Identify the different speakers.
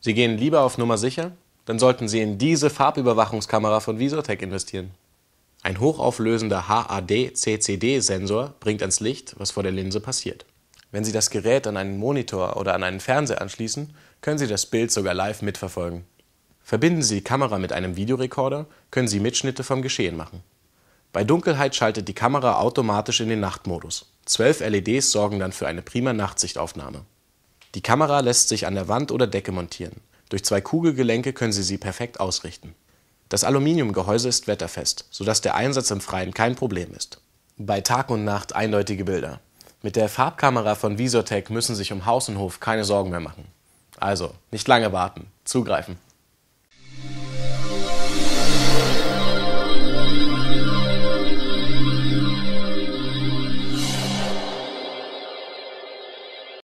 Speaker 1: Sie gehen lieber auf Nummer sicher? Dann sollten Sie in diese Farbüberwachungskamera von Visotech investieren. Ein hochauflösender HAD-CCD-Sensor bringt ans Licht, was vor der Linse passiert. Wenn Sie das Gerät an einen Monitor oder an einen Fernseher anschließen, können Sie das Bild sogar live mitverfolgen. Verbinden Sie die Kamera mit einem Videorekorder, können Sie Mitschnitte vom Geschehen machen. Bei Dunkelheit schaltet die Kamera automatisch in den Nachtmodus. Zwölf LEDs sorgen dann für eine prima Nachtsichtaufnahme. Die Kamera lässt sich an der Wand oder Decke montieren. Durch zwei Kugelgelenke können Sie sie perfekt ausrichten. Das Aluminiumgehäuse ist wetterfest, sodass der Einsatz im Freien kein Problem ist. Bei Tag und Nacht eindeutige Bilder. Mit der Farbkamera von Visotech müssen Sie sich um Haus und Hof keine Sorgen mehr machen. Also, nicht lange warten, zugreifen.